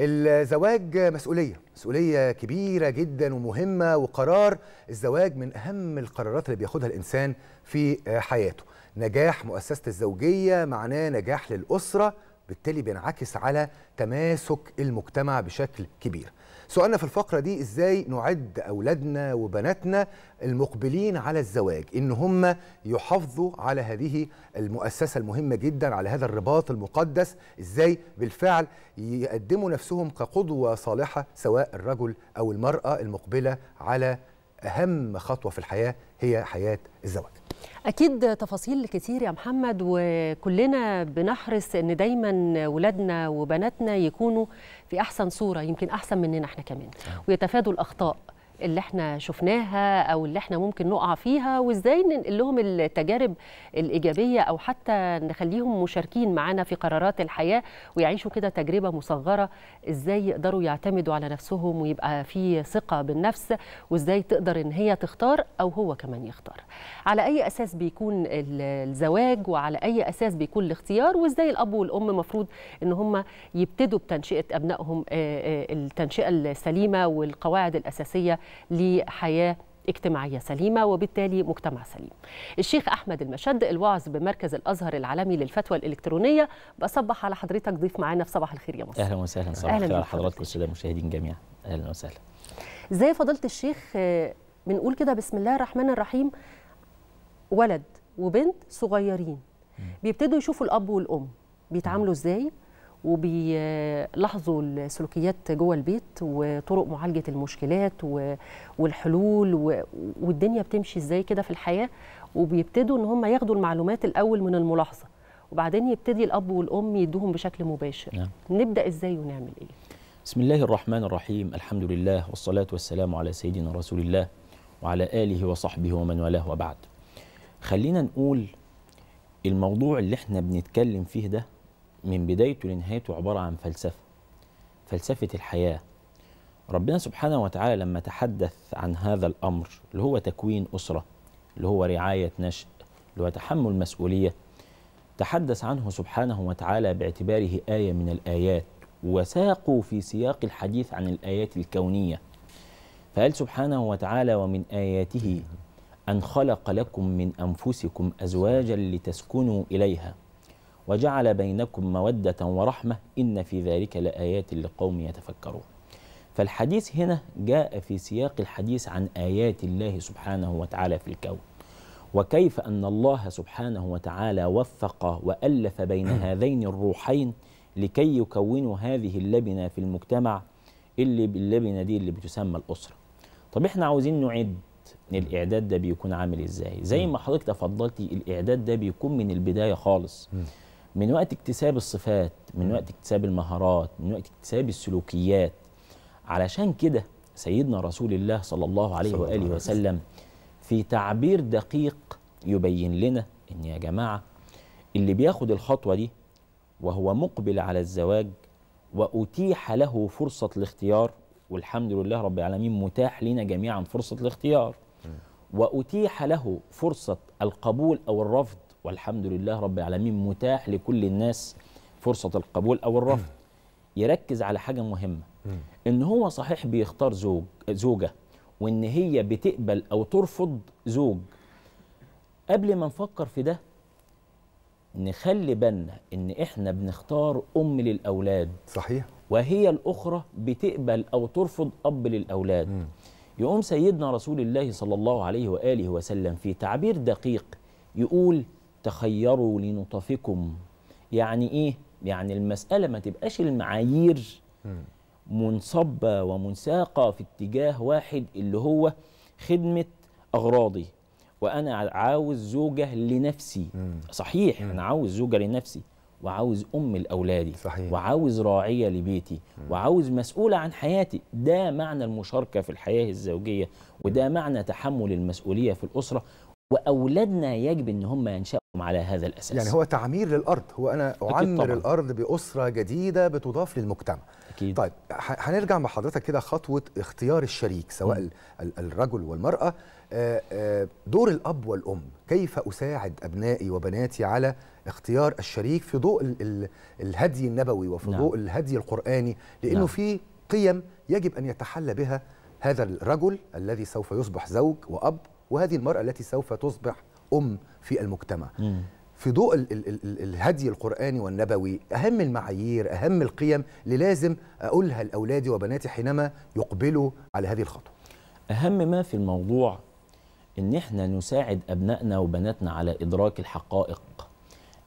الزواج مسؤوليه مسؤوليه كبيره جدا ومهمه وقرار الزواج من اهم القرارات اللي بياخدها الانسان في حياته نجاح مؤسسه الزوجيه معناه نجاح للاسره بالتالي بينعكس على تماسك المجتمع بشكل كبير سؤالنا في الفقرة دي إزاي نعد أولادنا وبناتنا المقبلين على الزواج إن هم يحافظوا على هذه المؤسسة المهمة جدا على هذا الرباط المقدس إزاي بالفعل يقدموا نفسهم كقدوة صالحة سواء الرجل أو المرأة المقبلة على اهم خطوه في الحياه هي حياه الزواج اكيد تفاصيل كتير يا محمد وكلنا بنحرص ان دايما ولادنا وبناتنا يكونوا في احسن صوره يمكن احسن مننا احنا كمان نعم. ويتفادوا الاخطاء اللي احنا شفناها او اللي احنا ممكن نقع فيها وازاي ننقل لهم التجارب الايجابيه او حتى نخليهم مشاركين معانا في قرارات الحياه ويعيشوا كده تجربه مصغره ازاي يقدروا يعتمدوا على نفسهم ويبقى في ثقه بالنفس وازاي تقدر ان هي تختار او هو كمان يختار على اي اساس بيكون الزواج وعلى اي اساس بيكون الاختيار وازاي الاب والام مفروض ان هم يبتدوا بتنشئه ابنائهم التنشئه السليمه والقواعد الاساسيه لحياه اجتماعية سليمة وبالتالي مجتمع سليم الشيخ أحمد المشد الوعظ بمركز الأزهر العالمي للفتوى الإلكترونية بصبح على حضرتك ضيف معانا في صباح الخير يا مصر أهلا وسهلا صباح الخير على حضراتكم السادة المشاهدين جميعا أهلا وسهلا زي فضلت الشيخ بنقول كده بسم الله الرحمن الرحيم ولد وبنت صغيرين بيبتدوا يشوفوا الأب والأم بيتعاملوا ازاي وبيلاحظوا السلوكيات جوه البيت وطرق معالجه المشكلات والحلول والدنيا بتمشي ازاي كده في الحياه وبيبتدوا ان هم ياخدوا المعلومات الاول من الملاحظه وبعدين يبتدي الاب والام يدوهم بشكل مباشر نعم. نبدا ازاي ونعمل ايه بسم الله الرحمن الرحيم الحمد لله والصلاه والسلام على سيدنا رسول الله وعلى اله وصحبه ومن والاه وبعد خلينا نقول الموضوع اللي احنا بنتكلم فيه ده من بدايته لنهايته عبارة عن فلسفة فلسفة الحياة ربنا سبحانه وتعالى لما تحدث عن هذا الأمر اللي هو تكوين أسرة اللي هو رعاية نشء اللي هو تحمل مسؤولية تحدث عنه سبحانه وتعالى باعتباره آية من الآيات وساقوا في سياق الحديث عن الآيات الكونية فقال سبحانه وتعالى ومن آياته أن خلق لكم من أنفسكم أزواجا لتسكنوا إليها وجعل بينكم مودة ورحمة إن في ذلك لآيات لقوم يتفكرون فالحديث هنا جاء في سياق الحديث عن آيات الله سبحانه وتعالى في الكون وكيف أن الله سبحانه وتعالى وفق وألف بين هذين الروحين لكي يكونوا هذه اللبنة في المجتمع اللي باللبنة دي اللي بتسمى الأسرة طب احنا عاوزين نعد الإعداد ده بيكون عامل إزاي زي ما حضرتك تفضلتي الإعداد ده بيكون من البداية خالص من وقت اكتساب الصفات من وقت اكتساب المهارات من وقت اكتساب السلوكيات علشان كده سيدنا رسول الله صلى الله عليه صلى وآله الله وسلم في تعبير دقيق يبين لنا ان يا جماعة اللي بياخد الخطوة دي وهو مقبل على الزواج وأتيح له فرصة الاختيار والحمد لله رب العالمين متاح لنا جميعا فرصة الاختيار وأتيح له فرصة القبول أو الرفض والحمد لله رب العالمين متاح لكل الناس فرصه القبول او الرفض يركز على حاجه مهمه ان هو صحيح بيختار زوج زوجه وان هي بتقبل او ترفض زوج قبل ما نفكر في ده نخلي بالنا ان احنا بنختار ام للاولاد صحيح وهي الاخرى بتقبل او ترفض اب للاولاد م. يقوم سيدنا رسول الله صلى الله عليه واله وسلم في تعبير دقيق يقول تخيروا لنطفكم يعني ايه يعني المساله ما تبقاش المعايير منصبه ومنساقه في اتجاه واحد اللي هو خدمه اغراضي وانا عاوز زوجه لنفسي صحيح انا عاوز زوجه لنفسي وعاوز ام لاولادي صحيح. وعاوز راعيه لبيتي وعاوز مسؤوله عن حياتي ده معنى المشاركه في الحياه الزوجيه وده معنى تحمل المسؤوليه في الاسره واولادنا يجب ان هم ينشأوا على هذا الاساس يعني هو تعمير للارض هو انا اعمر الارض باسره جديده بتضاف للمجتمع أكيد. طيب هنرجع مع حضرتك كده خطوه اختيار الشريك سواء م. الرجل والمراه آه، آه، دور الاب والام كيف اساعد ابنائي وبناتي على اختيار الشريك في ضوء الهدي النبوي وفي نعم. ضوء الهدي القراني لانه نعم. في قيم يجب ان يتحلى بها هذا الرجل الذي سوف يصبح زوج واب وهذه المرأة التي سوف تصبح أم في المجتمع مم. في ضوء ال ال ال الهدي القرآني والنبوي أهم المعايير أهم القيم اللي لازم أقولها لأولادي وبناتي حينما يقبلوا على هذه الخطوة أهم ما في الموضوع إن إحنا نساعد أبنائنا وبناتنا على إدراك الحقائق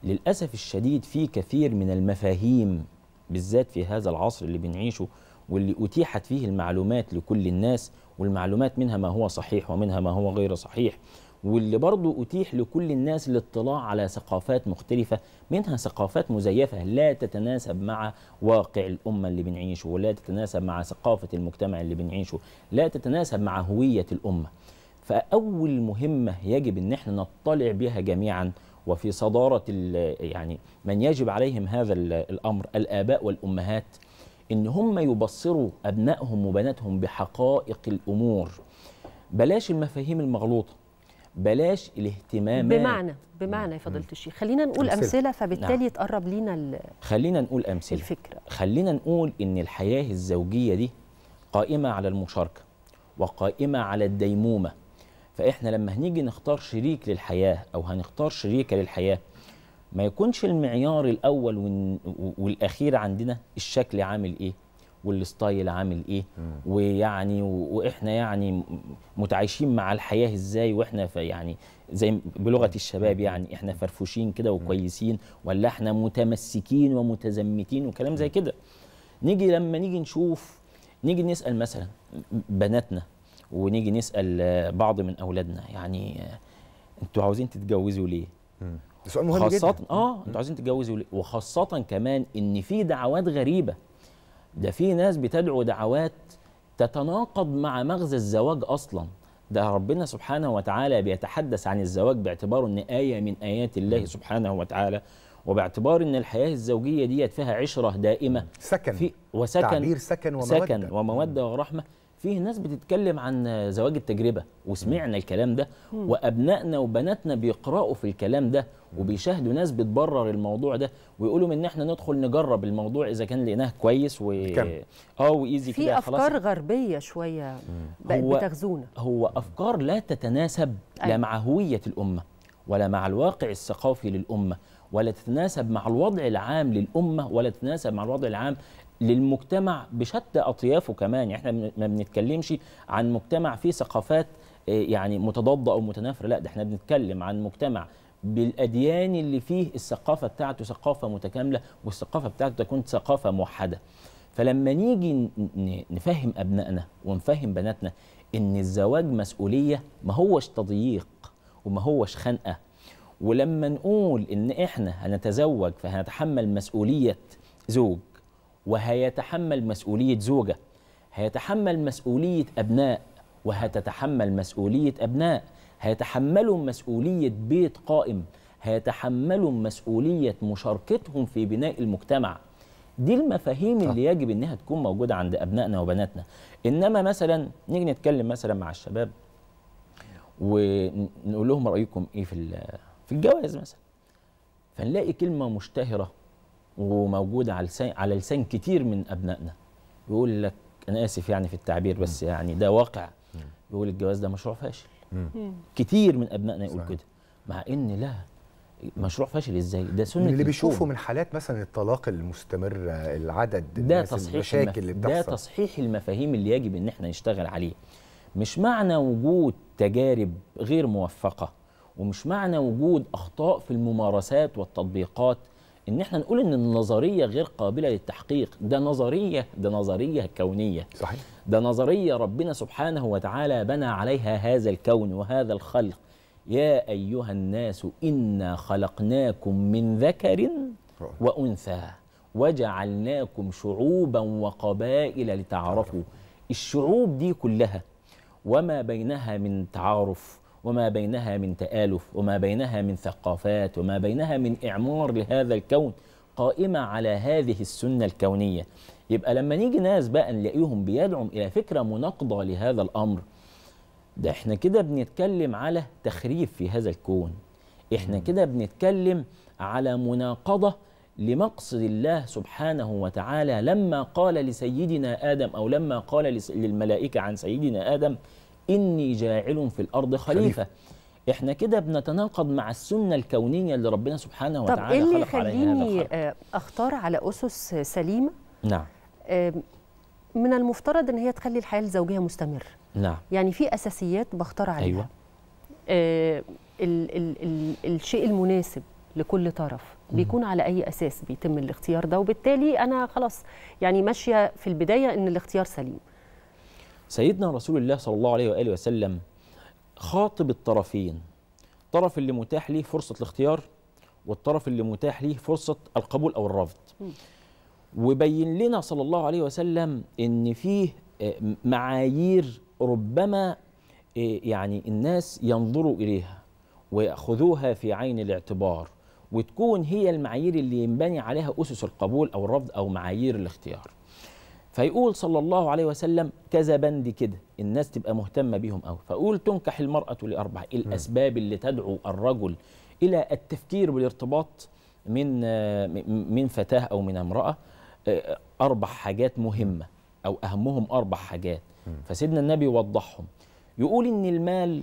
للأسف الشديد في كثير من المفاهيم بالذات في هذا العصر اللي بنعيشه واللي أتيحت فيه المعلومات لكل الناس والمعلومات منها ما هو صحيح ومنها ما هو غير صحيح واللي برضو أتيح لكل الناس الاطلاع على ثقافات مختلفة منها ثقافات مزيفة لا تتناسب مع واقع الأمة اللي بنعيشه ولا تتناسب مع ثقافة المجتمع اللي بنعيشه لا تتناسب مع هوية الأمة فأول مهمة يجب أن احنا نطلع بها جميعا وفي صدارة يعني من يجب عليهم هذا الأمر الآباء والأمهات ان هم يبصروا ابنائهم وبناتهم بحقائق الامور بلاش المفاهيم المغلوطه بلاش الاهتمامات بمعنى بمعنى يا فضيله الشيخ خلينا نقول امثله, أمثلة فبالتالي نعم. تقرب لينا خلينا نقول امثله الفكره خلينا نقول ان الحياه الزوجيه دي قائمه على المشاركه وقائمه على الديمومه فاحنا لما هنيجي نختار شريك للحياه او هنختار شريكه للحياه ما يكونش المعيار الاول والاخير عندنا الشكل عامل ايه والستايل عامل ايه ويعني واحنا يعني متعايشين مع الحياه ازاي واحنا يعني زي بلغه الشباب يعني احنا فرفوشين كده وكويسين ولا احنا متمسكين ومتزمتين وكلام زي كده نيجي لما نيجي نشوف نيجي نسال مثلا بناتنا ونيجي نسال بعض من اولادنا يعني آه، انتوا عاوزين تتجوزوا ليه ده سؤال مهم خاصة جدا. اه انتوا عايزين تتجوزوا ليه؟ وخاصة كمان ان في دعوات غريبة ده في ناس بتدعو دعوات تتناقض مع مغزى الزواج اصلا ده ربنا سبحانه وتعالى بيتحدث عن الزواج باعتباره ان آية من آيات الله سبحانه وتعالى وباعتبار ان الحياه الزوجيه ديت فيها عشره دائمه سكن في وسكن تعبير سكن وموده سكن وموده ورحمه فيه ناس بتتكلم عن زواج التجربه وسمعنا الكلام ده وابنائنا وبناتنا بيقراوا في الكلام ده وبيشاهدوا ناس بتبرر الموضوع ده ويقولوا ان احنا ندخل نجرب الموضوع اذا كان لقيناه كويس و اه وايزي كده خلاص في افكار غربيه شويه بقت بتغزونا هو افكار لا تتناسب أيوة. لا مع هويه الامه ولا مع الواقع الثقافي للامه ولا تتناسب مع الوضع العام للامه ولا تتناسب مع الوضع العام للمجتمع بشتى اطيافه كمان يعني احنا ما بنتكلمش عن مجتمع فيه ثقافات آه، يعني متضاده او متنافره لا ده احنا بنتكلم عن مجتمع بالاديان اللي فيه الثقافه بتاعته ثقافه متكامله والثقافه بتاعته تكون ثقافه موحده فلما نيجي نفهم ابنائنا ونفهم بناتنا ان الزواج مسؤوليه ما هوش تضييق وما هوش خنقه ولما نقول ان احنا هنتزوج فهنتحمل مسؤوليه زوج وهيتحمل مسؤوليه زوجه هيتحمل مسؤوليه ابناء وهتتحمل مسؤوليه ابناء هيتحملوا مسؤوليه بيت قائم هيتحملوا مسؤوليه مشاركتهم في بناء المجتمع دي المفاهيم صح. اللي يجب انها تكون موجوده عند ابنائنا وبناتنا انما مثلا نيجي نتكلم مثلا مع الشباب ونقول لهم رايكم ايه في في الجواز مثلا فنلاقي كلمه مشتهره وموجوده على لسان على لسان كتير من ابنائنا يقول لك انا اسف يعني في التعبير بس يعني ده واقع يقول الجواز ده مشروع فاشل كتير من ابنائنا يقول كده مع ان لا مشروع فاشل ازاي ده سنه اللي بيشوفه من حالات مثلا الطلاق المستمر العدد ده تصحيح المشاكل اللي بتحصل ده تصحيح المفاهيم اللي يجب ان احنا نشتغل عليه مش معنى وجود تجارب غير موفقه ومش معنى وجود اخطاء في الممارسات والتطبيقات ان احنا نقول ان النظريه غير قابله للتحقيق ده نظريه ده نظريه كونيه صحيح ده نظريه ربنا سبحانه وتعالى بنى عليها هذا الكون وهذا الخلق يا ايها الناس انا خلقناكم من ذكر وانثى وجعلناكم شعوبا وقبائل لتعارفوا الشعوب دي كلها وما بينها من تعارف وما بينها من تآلف وما بينها من ثقافات وما بينها من إعمار لهذا الكون قائمة على هذه السنة الكونية يبقى لما نيجي ناس بقى نلاقيهم بيدعم إلى فكرة مناقضة لهذا الأمر ده احنا كده بنتكلم على تخريف في هذا الكون احنا كده بنتكلم على مناقضة لمقصد الله سبحانه وتعالى لما قال لسيدنا آدم أو لما قال للملائكة عن سيدنا آدم إني جاعل في الأرض خليفة, خليفة. احنا كده بنتناقض مع السنه الكونيه اللي ربنا سبحانه وتعالى طب ايه اللي خليني آه، اختار على اسس سليمه نعم من المفترض ان هي تخلي الحياه الزوجيه مستمر نعم يعني في اساسيات بختار عليها ايوه آه الـ ال ال الشيء المناسب لكل طرف بيكون على اي اساس بيتم الاختيار ده وبالتالي انا خلاص يعني ماشيه في البدايه ان الاختيار سليم سيدنا رسول الله صلى الله عليه وآله وسلم خاطب الطرفين الطرف اللي متاح ليه فرصة الاختيار والطرف اللي متاح ليه فرصة القبول أو الرفض وبين لنا صلى الله عليه وسلم ان فيه آه، معايير ربما آه، يعني الناس ينظروا اليها وياخذوها في عين الاعتبار وتكون هي المعايير اللي ينبني عليها اسس القبول او الرفض او معايير الاختيار فيقول صلى الله عليه وسلم كذا بند كده الناس تبقى مهتمه بيهم قوي فاقول تنكح المراه لاربع إيه الاسباب اللي تدعو الرجل الى التفكير بالارتباط من من فتاه او من امراه آه، اربع حاجات مهمه او اهمهم اربع حاجات فسيدنا النبي وضحهم يقول ان المال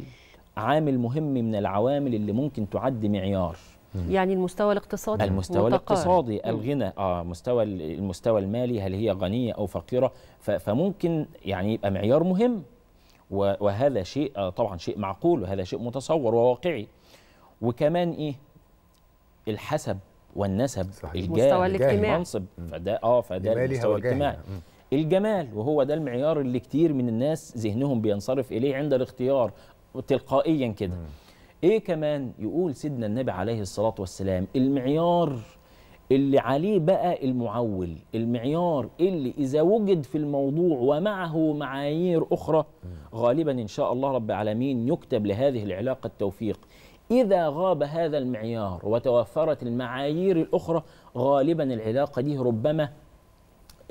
عامل مهم من العوامل اللي ممكن تعد معيار يعني المستوى الاقتصادي المستوى متقارب. الاقتصادي الغنى اه مستوى المستوى المالي هل هي غنيه او فقيره فممكن يعني يبقى معيار مهم وهذا شيء آه، طبعا شيء معقول وهذا شيء متصور وواقعي وكمان ايه الحسب والنسب صحيح. الاجتماعي المنصب فده اه فده المستوى الاجتماعي الجمال وهو ده المعيار اللي كتير من الناس ذهنهم بينصرف اليه عند الاختيار تلقائيا كده ايه كمان يقول سيدنا النبي عليه الصلاه والسلام المعيار اللي عليه بقى المعول المعيار اللي إذا وجد في الموضوع ومعه معايير أخرى غالبا إن شاء الله رب العالمين يكتب لهذه العلاقة التوفيق إذا غاب هذا المعيار وتوفرت المعايير الأخرى غالبا العلاقة دي ربما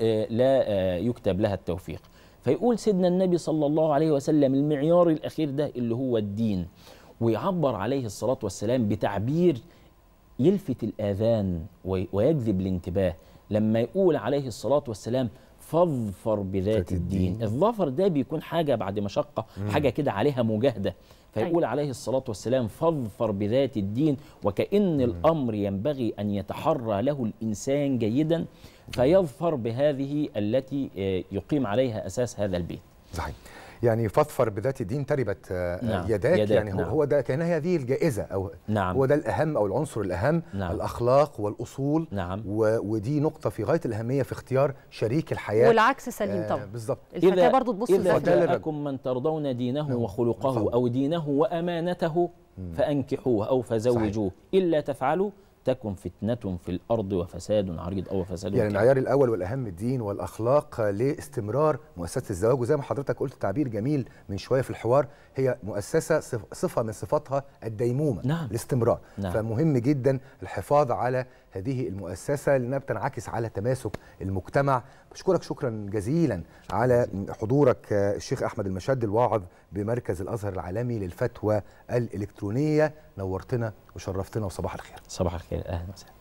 آه، لا آه، يكتب لها التوفيق فيقول سيدنا النبي صلى الله عليه وسلم المعيار الأخير ده اللي هو الدين ويعبر عليه الصلاة والسلام بتعبير يلفت الآذان ويجذب الانتباه لما يقول عليه الصلاة والسلام فاظفر بذات الدين. الظفر ده بيكون حاجة بعد مشقة حاجة كده عليها مجاهدة فيقول أيوة. عليه الصلاة والسلام فاظفر بذات الدين وكأن مم. الأمر ينبغي أن يتحرى له الإنسان جيدا فيظفر بهذه التي آه، يقيم عليها أساس هذا البيت صحيح يعني فاظفر بذات الدين تربت آه، نعم. يداك, يداك يعني نعم. هو ده كان هذه الجائزه او نعم. هو ده الاهم او العنصر الاهم نعم. الاخلاق والاصول نعم. و... ودي نقطه في غايه الاهميه في اختيار شريك الحياه والعكس سليم آه، طبعا آه بالظبط الفتاه برضه تبص اذا جاءكم من ترضون دينه نعم. وخلقه نعم. او دينه وامانته فانكحوه او فزوجوه صحيح. الا تفعلوا تكن فتنة في الأرض وفساد عريض أو فساد يعني المعيار الأول والأهم الدين والأخلاق لاستمرار مؤسسة الزواج وزي ما حضرتك قلت تعبير جميل من شوية في الحوار هي مؤسسة صفة من صفاتها الديمومة نعم. الاستمرار نعم. فمهم جدا الحفاظ على هذه المؤسسة لأنها بتنعكس على تماسك المجتمع بشكرك شكرا جزيلا على حضورك الشيخ أحمد المشد الواعظ بمركز الأزهر العالمي للفتوى الإلكترونية نورتنا وشرفتنا وصباح الخير صباح الخير أهلا وسهلا